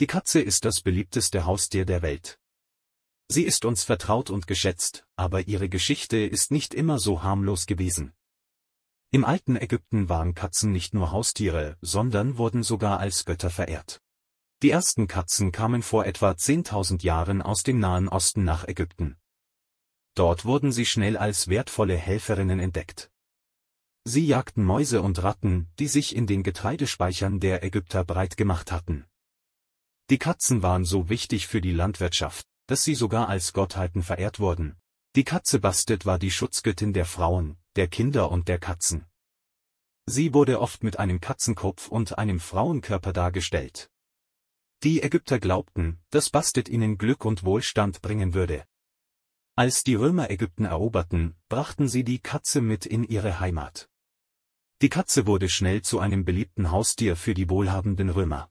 Die Katze ist das beliebteste Haustier der Welt. Sie ist uns vertraut und geschätzt, aber ihre Geschichte ist nicht immer so harmlos gewesen. Im alten Ägypten waren Katzen nicht nur Haustiere, sondern wurden sogar als Götter verehrt. Die ersten Katzen kamen vor etwa 10.000 Jahren aus dem Nahen Osten nach Ägypten. Dort wurden sie schnell als wertvolle Helferinnen entdeckt. Sie jagten Mäuse und Ratten, die sich in den Getreidespeichern der Ägypter breit gemacht hatten. Die Katzen waren so wichtig für die Landwirtschaft, dass sie sogar als Gottheiten verehrt wurden. Die Katze Bastet war die Schutzgöttin der Frauen, der Kinder und der Katzen. Sie wurde oft mit einem Katzenkopf und einem Frauenkörper dargestellt. Die Ägypter glaubten, dass Bastet ihnen Glück und Wohlstand bringen würde. Als die Römer Ägypten eroberten, brachten sie die Katze mit in ihre Heimat. Die Katze wurde schnell zu einem beliebten Haustier für die wohlhabenden Römer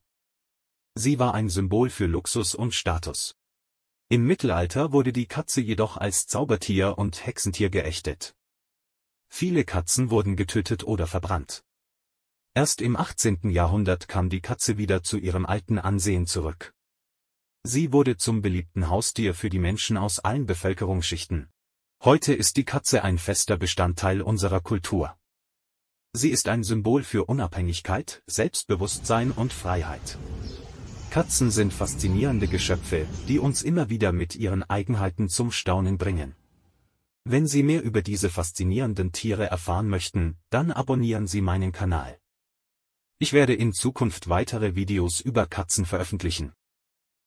sie war ein Symbol für Luxus und Status. Im Mittelalter wurde die Katze jedoch als Zaubertier und Hexentier geächtet. Viele Katzen wurden getötet oder verbrannt. Erst im 18. Jahrhundert kam die Katze wieder zu ihrem alten Ansehen zurück. Sie wurde zum beliebten Haustier für die Menschen aus allen Bevölkerungsschichten. Heute ist die Katze ein fester Bestandteil unserer Kultur. Sie ist ein Symbol für Unabhängigkeit, Selbstbewusstsein und Freiheit. Katzen sind faszinierende Geschöpfe, die uns immer wieder mit ihren Eigenheiten zum Staunen bringen. Wenn Sie mehr über diese faszinierenden Tiere erfahren möchten, dann abonnieren Sie meinen Kanal. Ich werde in Zukunft weitere Videos über Katzen veröffentlichen.